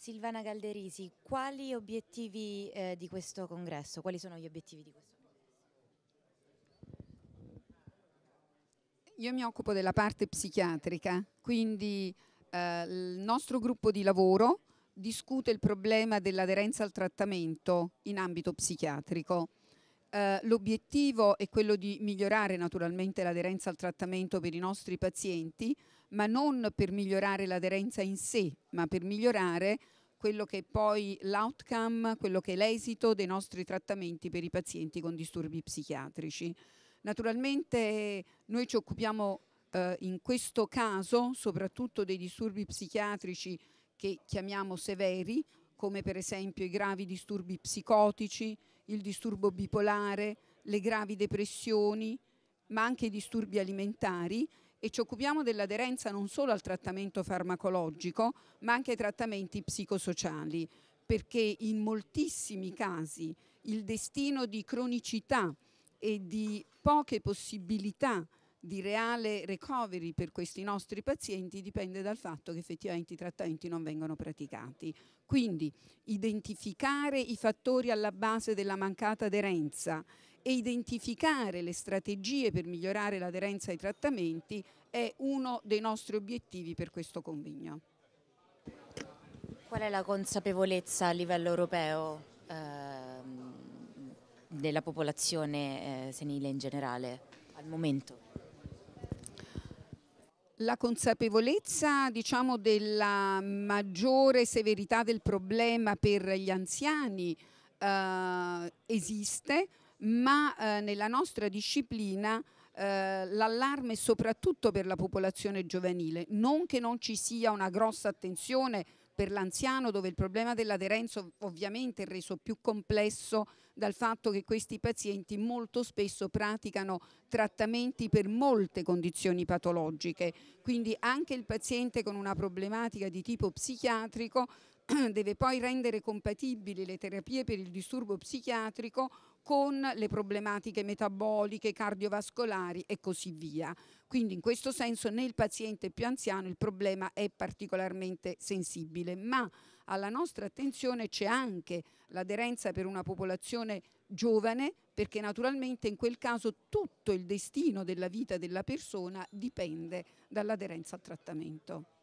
Silvana Calderisi, quali obiettivi eh, di questo congresso? Quali sono gli obiettivi di questo congresso? Io mi occupo della parte psichiatrica, quindi eh, il nostro gruppo di lavoro discute il problema dell'aderenza al trattamento in ambito psichiatrico. Eh, l'obiettivo è quello di migliorare naturalmente l'aderenza al trattamento per i nostri pazienti, ma non per migliorare l'aderenza in sé, ma per migliorare quello che è poi l'outcome, quello che è l'esito dei nostri trattamenti per i pazienti con disturbi psichiatrici. Naturalmente noi ci occupiamo eh, in questo caso soprattutto dei disturbi psichiatrici che chiamiamo severi, come per esempio i gravi disturbi psicotici, il disturbo bipolare, le gravi depressioni, ma anche i disturbi alimentari e ci occupiamo dell'aderenza non solo al trattamento farmacologico, ma anche ai trattamenti psicosociali, perché in moltissimi casi il destino di cronicità e di poche possibilità di reale recovery per questi nostri pazienti dipende dal fatto che effettivamente i trattamenti non vengono praticati. Quindi identificare i fattori alla base della mancata aderenza e identificare le strategie per migliorare l'aderenza ai trattamenti è uno dei nostri obiettivi per questo convegno. Qual è la consapevolezza a livello europeo eh, della popolazione eh, senile in generale al momento? la consapevolezza diciamo, della maggiore severità del problema per gli anziani eh, esiste, ma eh, nella nostra disciplina eh, l'allarme è soprattutto per la popolazione giovanile, non che non ci sia una grossa attenzione per l'anziano dove il problema dell'aderenza ovviamente è reso più complesso dal fatto che questi pazienti molto spesso praticano trattamenti per molte condizioni patologiche, quindi anche il paziente con una problematica di tipo psichiatrico deve poi rendere compatibili le terapie per il disturbo psichiatrico con le problematiche metaboliche, cardiovascolari e così via. Quindi in questo senso nel paziente più anziano il problema è particolarmente sensibile, ma alla nostra attenzione c'è anche l'aderenza per una popolazione giovane, perché naturalmente in quel caso tutto il destino della vita della persona dipende dall'aderenza al trattamento.